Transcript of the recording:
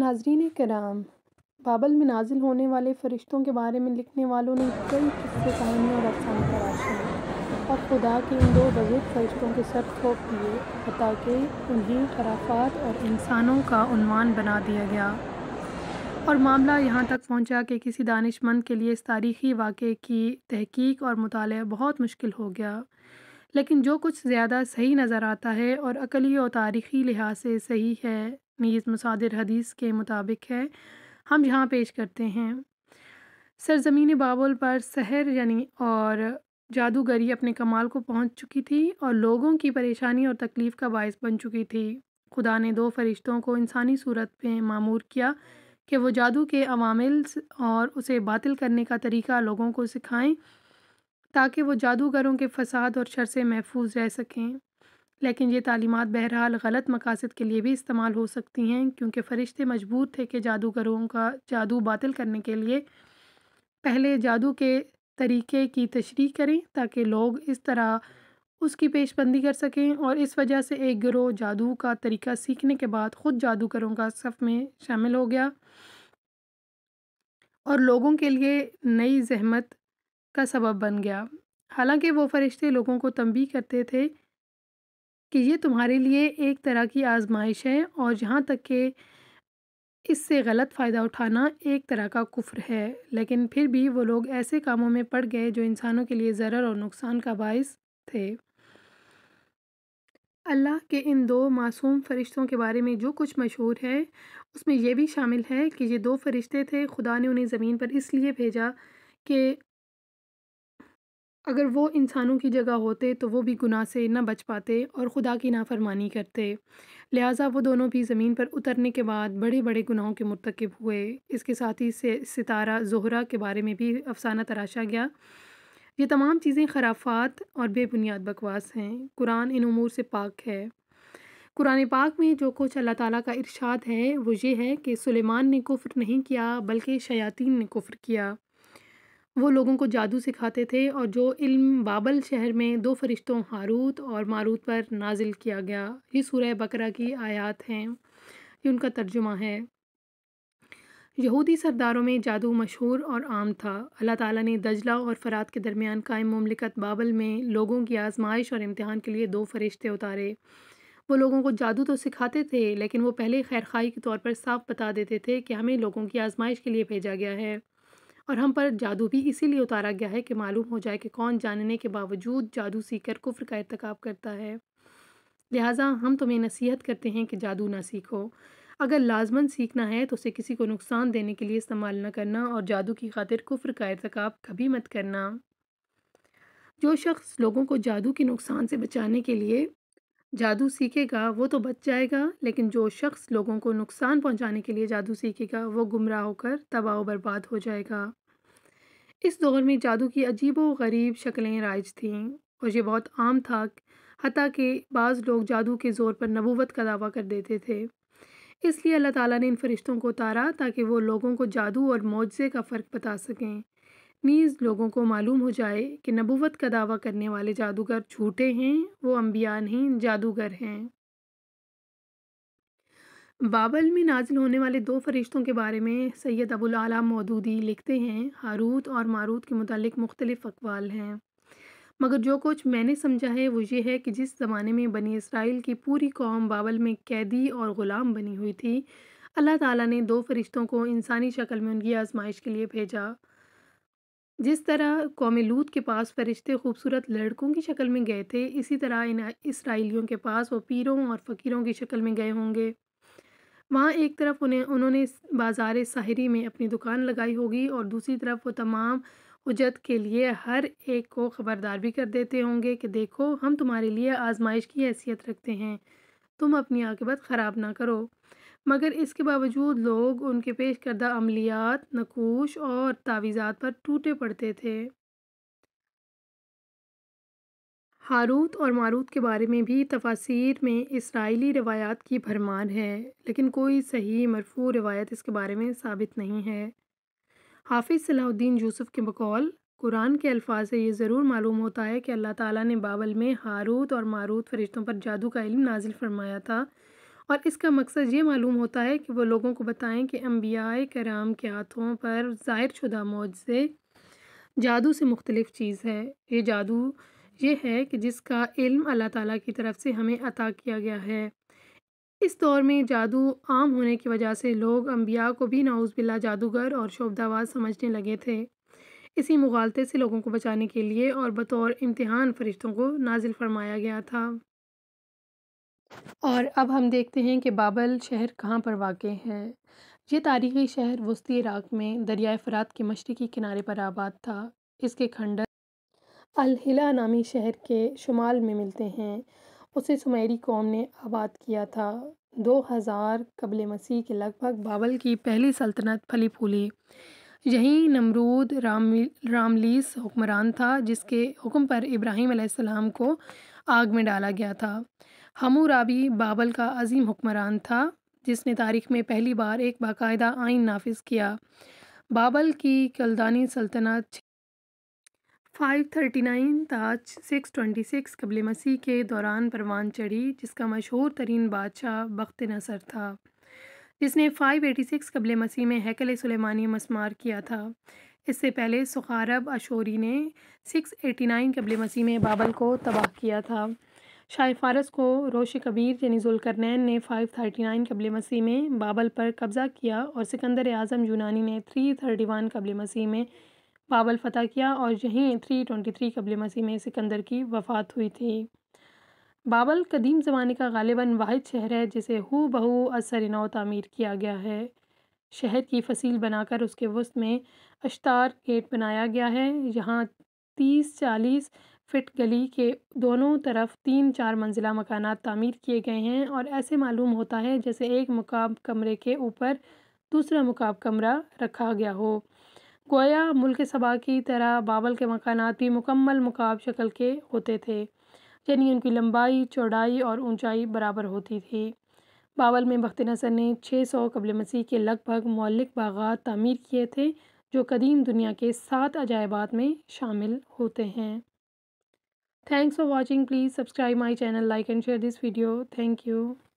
नाजरीन कराम बाबल में नाजिल होने वाले फ़रिश्तों के बारे में लिखने वालों ने कई किस्से कहानियों और अफसान तराशे हैं और खुदा के इन दो बजुर्ग फरिश्तों के सर थोप दिए ताकि उन्हें खराफात और इंसानों का उनवान बना दिया गया और मामला यहाँ तक पहुँचा कि किसी दानिशमंद के लिए इस तारीख़ी वाक़े की तहकीक और मुताल बहुत मुश्किल हो गया लेकिन जो कुछ ज़्यादा सही नज़र आता है और अकली और तारीख़ी लिहाज से सही है मीज़ मसादिर हदीस के मुताबिक है हम यहाँ पेश करते हैं सरजमीन बाबुल पर सहर यानी और जादूगरी अपने कमाल को पहुँच चुकी थी और लोगों की परेशानी और तकलीफ़ का बायस बन चुकी थी खुदा ने दो फरिश्तों को इंसानी सूरत पर मामूर किया कि वो जादू के अवामिल और उसे बातिल करने का तरीका लोगों को सिखाएं ताकि वो जादूगरों के फसाद और शर से महफूज रह सकें लेकिन ये तालीमत बहरहाल गलत मकासद के लिए भी इस्तेमाल हो सकती हैं क्योंकि फ़रिश्ते मजबूर थे कि जादूगरों का जादू बातिल करने के लिए पहले जादू के तरीके की तशरी करें ताकि लोग इस तरह उसकी पेशबंदी कर सकें और इस वजह से एक गिरोह जादू का तरीका सीखने के बाद ख़ुद जादूगरों का सफ़ में शामिल हो गया और लोगों के लिए नई जहमत का सबब बन गया हालांकि वो फ़रिश्ते लोगों को तंबी करते थे कि ये तुम्हारे लिए एक तरह की आजमाइश है और यहाँ तक कि इससे गलत फ़ायदा उठाना एक तरह का कुफ्र है लेकिन फिर भी वो लोग ऐसे कामों में पड़ गए जो इंसानों के लिए ज़र और नुकसान का बायस थे अल्लाह के इन दो मासूम फरिश्तों के बारे में जो कुछ मशहूर है उसमें यह भी शामिल है कि ये दो फरिश्ते थे खुदा ने उन्हें ज़मीन पर इसलिए भेजा कि अगर वो इंसानों की जगह होते तो वो भी गुनाह से न बच पाते और ख़ुदा की नाफरमानी करते लिहाजा वो दोनों भी ज़मीन पर उतरने के बाद बड़े बड़े गुनाहों के मरतकब हुए इसके साथ ही से सितारा जहरा के बारे में भी अफसाना तराशा गया ये तमाम चीज़ें खराफात और बेबुनियाद बकवास हैं कुरान इन अमूर से पाक है कुरान पाक में जो कुछ अल्लाह ताला का इरशाद है वो ये है कि सुलेमान ने कुफ्र नहीं किया बल्कि शयातीन ने कुफ्र किया वो लोगों को जादू सिखाते थे और जो इल्म बाबल शहर में दो फरिश्तों हारूत और मारूत पर नाजिल किया गया ये सूर्य बकरा की आयात हैं ये उनका तर्जुमा है यहूदी सरदारों में जादू मशहूर और आम था अल्लाह ताला ने दजला और फ़रात के दरमियान कायम ममलिकत बाबल में लोगों की आजमाइश और इम्तहान के लिए दो फरिश्ते उतारे वो लोगों को जादू तो सिखाते थे लेकिन वो पहले खैर खाई के तौर पर साफ बता देते थे कि हमें लोगों की आजमाइश के लिए भेजा गया है और हम पर जादू भी इसीलिए उतारा गया है कि मालूम हो जाए कि कौन जानने के बावजूद जादू सीखकर कुफ्र का इरतकब करता है लिहाजा हम तुम्हें नसीहत करते हैं कि जादू ना सीखो अगर लाजमन सीखना है तो उसे किसी को नुकसान देने के लिए इस्तेमाल न करना और जादू की खातिर कुफ्र का अरतक कभी मत करना जो शख्स लोगों को जादू के नुकसान से बचाने के लिए जादू सीखेगा वो तो बच जाएगा लेकिन जो शख्स लोगों को नुकसान पहुंचाने के लिए जादू सीखेगा वो गुमराह होकर तबाह बर्बाद हो जाएगा इस दौर में जादू की अजीब व गरीब शक्लें राइज थीं और ये बहुत आम था हती कि बाज़ लोग जादू के ज़ोर पर नबूवत का दावा कर देते थे इसलिए अल्लाह ताला ने इन फ़रिश्तों को उतारा ताकि वो लोगों को जादू और मुआवजे का फ़र्क बता सकें नीज़ लोगों को मालूम हो जाए कि नबूवत का दावा करने वाले जादूगर झूठे हैं वो अम्बिया नहीं जादूगर हैं बाबल में नाजिल होने वाले दो फ़रिश्तों के बारे में सैयद अबुल आला मौदूदी लिखते हैं हारूत और मारूत के मतलब मुख्तलिफ़ अकवाल हैं मगर जो कुछ मैंने समझा है वो ये है कि जिस ज़माने में बनी इसराइल की पूरी कौम बाबल में कैदी और ग़ुलाम बनी हुई थी अल्लाह ताला ने दो फ़रिश्तों को इंसानी शक्ल में उनकी आजमाइश के लिए भेजा जिस तरह कौम लूत के पास फरिश्ते खूबसूरत लड़कों की शक्ल में गए थे इसी तरह इन इसराइलियों के पास वो पीरों और फ़कीरों की शक्ल में गए होंगे वहाँ एक तरफ उन्हें उन्होंने बाजार साहरी में अपनी दुकान लगाई होगी और दूसरी तरफ वो तमाम उजत के लिए हर एक को ख़बरदार भी कर देते होंगे कि देखो हम तुम्हारे लिए आजमाइश की हैसियत रखते हैं तुम अपनी आकबत ख़राब ना करो मगर इसके बावजूद लोग उनके पेश करदा अमलियात नकूश और तावीज़ात पर टूटे पड़ते थे हारूत और मारूत के बारे में भी तफासिर में इसराइली रवायात की भरमार है लेकिन कोई सही मरफू रवायत इसके बारे में साबित नहीं है हाफिज़ सलाहुद्दीन यूसुफ़ के बकौल कुरान के अल्फाज से ये ज़रूर मालूम होता है कि अल्लाह ताला ने बाबल में हारूत और मारूत फरिश्तों पर जादू का इल्म नाजिल फरमाया था और इसका मकसद ये मालूम होता है कि वह लोगों को बताएँ कि अम्बिया कराम के हाथों पर ज़ाहिर शुदा मौज से जादू से मुख्तलिफ़ चीज़ है ये जादू ये है कि जिसका इल्म अल्लाह ताला की तरफ से हमें अता किया गया है इस दौर में जादू आम होने की वजह से लोग अम्बिया को भी नाउज़बिल्ला जादूगर और शोबदावाज समझने लगे थे इसी मुगालते से लोगों को बचाने के लिए और बतौर इम्तिहान फरिश्तों को नाजिल फरमाया गया था और अब हम देखते हैं कि बाबल शहर कहाँ पर वाक़ है ये तारीख़ी शहर वस्ती इराक़ में दरियाए फ़रात के मशरक़ी किनारे पर आबाद था इसके खंडर अलहिला नामी शहर के शुमाल में मिलते हैं उसे सुमेरी कौम ने आबाद किया था 2000 कबल मसीह के लगभग बाबल की पहली सल्तनत फली फूली यहीं नमरूद राम रामलीस हुक्मरान था जिसके हुक्म पर इब्राहिम अलैहिस्सलाम को आग में डाला गया था हमूराबी बाबल का अजीम हुक्मरान था जिसने तारीख में पहली बार एक बाकायदा आइन नाफिज किया बाबल की कलदानी सल्तनत फाइव थर्टी नाइन ताज सिक्स ट्वेंटी सिक्स कबल मसीह के दौरान परवान चढ़ी जिसका मशहूर तरीन बादशाह बख्त नसर था जिसने फाइव एटी सिक्स कबल मसीह में हैकल सलेमानी मसमार किया था इससे पहले सुखारब अशोरी ने सिक्स एटी नाइन कबल मसीह में बाबल को तबाह किया था शाह फारस को रोश कबीर यानी जुलकरनैन ने फाइव थर्टी नाइन कबल मसीह में बाबल पर कब्ज़ा किया और सिकंदर आज़म यूनानी ने थ्री थर्टी वन कबल मसीह में बाबल फ़तह किया और यहीं थ्री ट्वेंटी थ्री कबल मसीह में सिकंदर की वफ़ात हुई थी बाबल कदीम ज़माने का गालिबा वाद शहर है जिसे हु बहू असर नौ तमीर किया गया है शहर की फसील बनाकर उसके वस्त में अश्तार गेट बनाया गया है यहाँ तीस चालीस फिट गली के दोनों तरफ तीन चार मंजिला मकाना तामीर किए गए हैं और ऐसे मालूम होता है जैसे एक मुकाब कमरे के ऊपर दूसरा मुकाब कमरा रखा गया हो गोया मुल्क सबा की तरह बाबल के मकान भी मुकम्मल मुकाब शक्ल के होते थे यानी उनकी लंबाई चौड़ाई और ऊंचाई बराबर होती थी बावल में बख्त नसर ने छः सौ कबल मसीह के लगभग मौलिक बागात तमीर किए थे जो कदीम दुनिया के सात अजायबात में शामिल होते हैं thanks for watching please subscribe my channel like and share this video thank you